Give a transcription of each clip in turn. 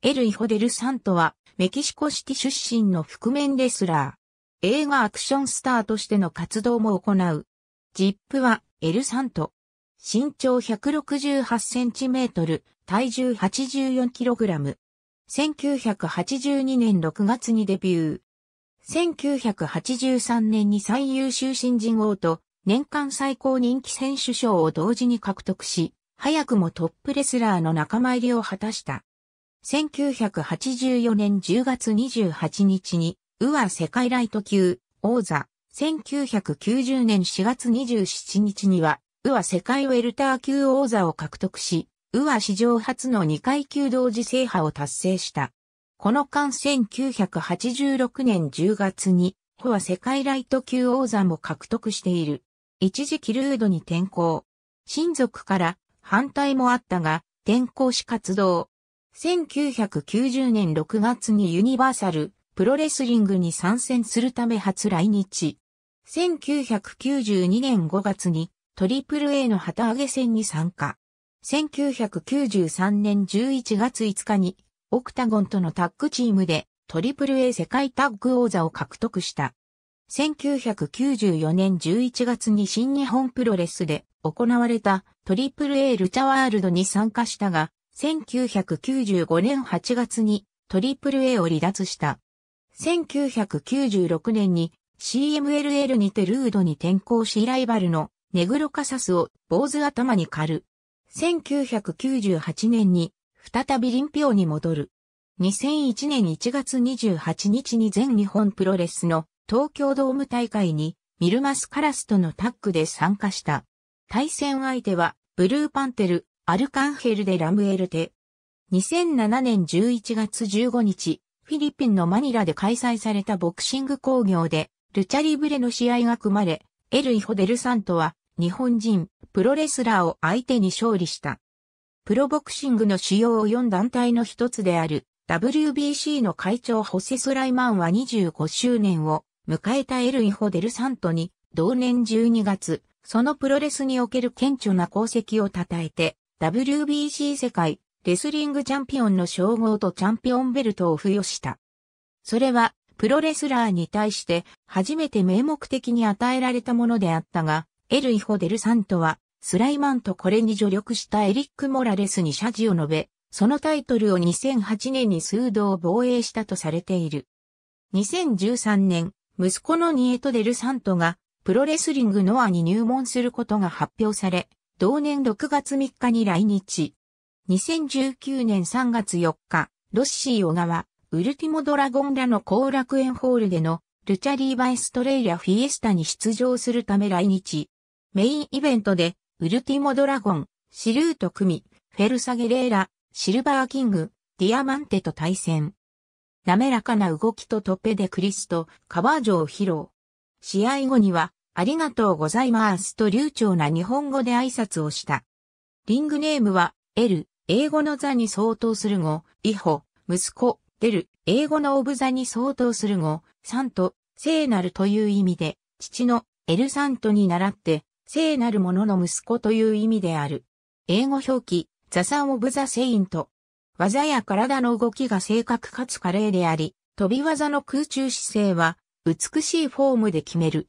エル・イホデル・サントは、メキシコシティ出身の覆面レスラー。映画アクションスターとしての活動も行う。ジップは、エル・サント。身長168センチメートル、体重84キログラム。1982年6月にデビュー。1983年に最優秀新人王と年間最高人気選手賞を同時に獲得し、早くもトップレスラーの仲間入りを果たした。1984年10月28日に、ウア世界ライト級、王座。1990年4月27日には、ウア世界ウェルター級王座を獲得し、ウア史上初の2階級同時制覇を達成した。この間1986年10月に、ウア世界ライト級王座も獲得している。一時期ルードに転向。親族から反対もあったが、転校し活動。1990年6月にユニバーサル、プロレスリングに参戦するため初来日。1992年5月にトリプル a の旗揚げ戦に参加。1993年11月5日にオクタゴンとのタッグチームでトリプル a 世界タッグ王座を獲得した。1994年11月に新日本プロレスで行われたトリプル a ルチャワールドに参加したが、1995年8月に AAA を離脱した。1996年に CMLL にてルードに転向しライバルのネグロカサスを坊主頭に狩る。1998年に再びピオに戻る。2001年1月28日に全日本プロレスの東京ドーム大会にミルマスカラスとのタッグで参加した。対戦相手はブルーパンテル、アルカンヘル・デ・ラムエルテ。2007年11月15日、フィリピンのマニラで開催されたボクシング工業で、ルチャリブレの試合が組まれ、エル・イホデル・サントは、日本人、プロレスラーを相手に勝利した。プロボクシングの主要4団体の一つである、WBC の会長ホセスライマンは25周年を迎えたエル・イホデル・サントに、同年12月、そのプロレスにおける顕著な功績を称えて、WBC 世界レスリングチャンピオンの称号とチャンピオンベルトを付与した。それは、プロレスラーに対して初めて名目的に与えられたものであったが、エルイホデルサントは、スライマンとこれに助力したエリック・モラレスに謝辞を述べ、そのタイトルを2008年に数度防衛したとされている。2013年、息子のニエト・デルサントが、プロレスリングノアに入門することが発表され、同年6月3日に来日。2019年3月4日、ロッシー小川、ウルティモドラゴンらの後楽園ホールでのルチャリーバイストレイラフィエスタに出場するため来日。メインイベントで、ウルティモドラゴン、シルート組、フェルサゲレーラ、シルバーキング、ディアマンテと対戦。滑らかな動きとトッペでクリスト、カバージョを披露。試合後には、ありがとうございますと流暢な日本語で挨拶をした。リングネームは、エル、英語の座に相当する語、イホ、息子、デル、英語のオブザに相当する語、サント、聖なるという意味で、父のエルサントに習って、聖なる者の息子という意味である。英語表記、ザサンオブザセイント。技や体の動きが正確かつ華麗であり、飛び技の空中姿勢は、美しいフォームで決める。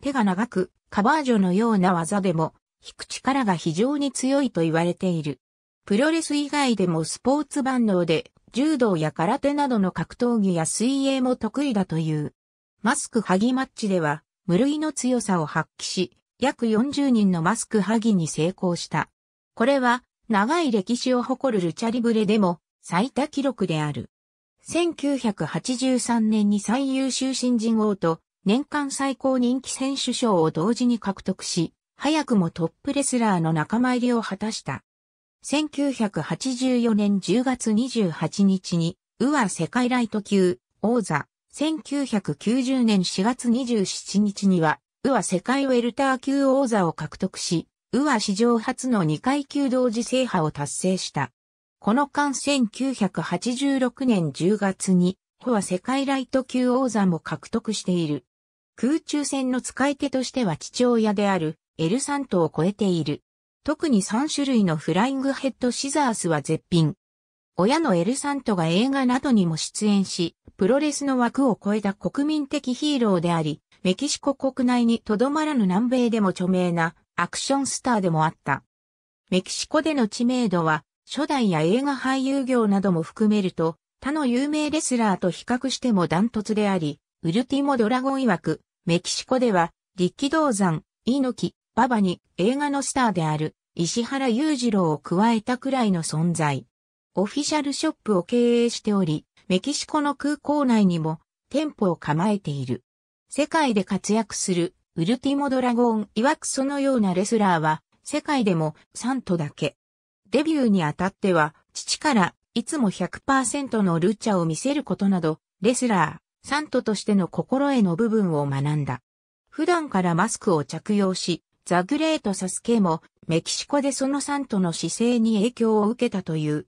手が長く、カバージョのような技でも、引く力が非常に強いと言われている。プロレス以外でもスポーツ万能で、柔道や空手などの格闘技や水泳も得意だという。マスクハギマッチでは、無類の強さを発揮し、約40人のマスクハギに成功した。これは、長い歴史を誇るルチャリブレでも、最多記録である。1983年に最優秀新人王と年間最高人気選手賞を同時に獲得し、早くもトップレスラーの仲間入りを果たした。1984年10月28日に、ウア世界ライト級王座、1990年4月27日には、ウア世界ウェルター級王座を獲得し、ウア史上初の2階級同時制覇を達成した。この間1986年10月に、ホア世界ライト級王座も獲得している。空中戦の使い手としては父親であるエルサントを超えている。特に3種類のフライングヘッドシザースは絶品。親のエルサントが映画などにも出演し、プロレスの枠を超えた国民的ヒーローであり、メキシコ国内にとどまらぬ南米でも著名なアクションスターでもあった。メキシコでの知名度は、初代や映画俳優業なども含めると、他の有名レスラーと比較してもダントツであり、ウルティモドラゴン曰く、メキシコでは、力道山、猪木、馬場に映画のスターである石原裕次郎を加えたくらいの存在。オフィシャルショップを経営しており、メキシコの空港内にも店舗を構えている。世界で活躍するウルティモドラゴン曰くそのようなレスラーは世界でも3都だけ。デビューにあたっては父からいつも100%のルチャを見せることなどレスラー、サントとしての心得の部分を学んだ。普段からマスクを着用し、ザグレート・サスケもメキシコでそのサントの姿勢に影響を受けたという。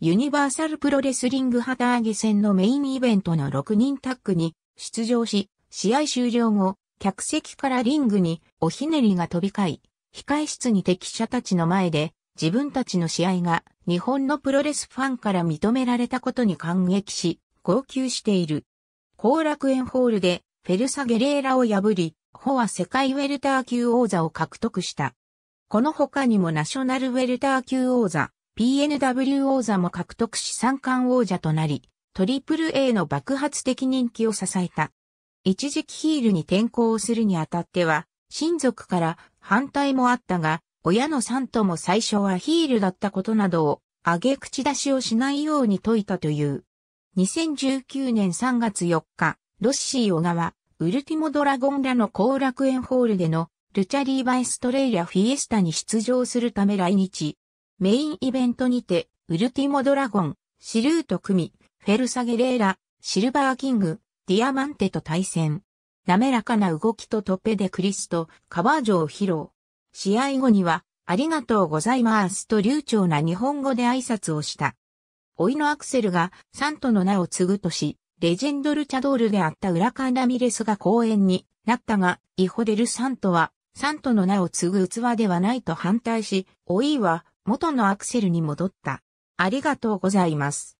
ユニバーサルプロレスリング旗揚げ戦のメインイベントの6人タッグに出場し、試合終了後、客席からリングにおひねりが飛び交い、控室に敵者たちの前で自分たちの試合が日本のプロレスファンから認められたことに感激し、号泣している。後楽園ホールでフェルサ・ゲレーラを破り、ホは世界ウェルター級王座を獲得した。この他にもナショナルウェルター級王座、PNW 王座も獲得し三冠王者となり、トリプル A の爆発的人気を支えた。一時期ヒールに転向するにあたっては、親族から反対もあったが、親のさんとも最初はヒールだったことなどを、上げ口出しをしないように説いたという。2019年3月4日、ロッシー小川、ウルティモドラゴンらの後楽園ホールでのルチャリーバイストレイラフィエスタに出場するため来日。メインイベントにて、ウルティモドラゴン、シルート組、フェルサゲレーラ、シルバーキング、ディアマンテと対戦。滑らかな動きとトッペでクリスト、カバージョを披露。試合後には、ありがとうございますと流暢な日本語で挨拶をした。老いのアクセルがサントの名を継ぐとし、レジェンドルチャドールであったウラカン・ラミレスが公演になったが、イホデル・サントは、サントの名を継ぐ器ではないと反対し、老いは元のアクセルに戻った。ありがとうございます。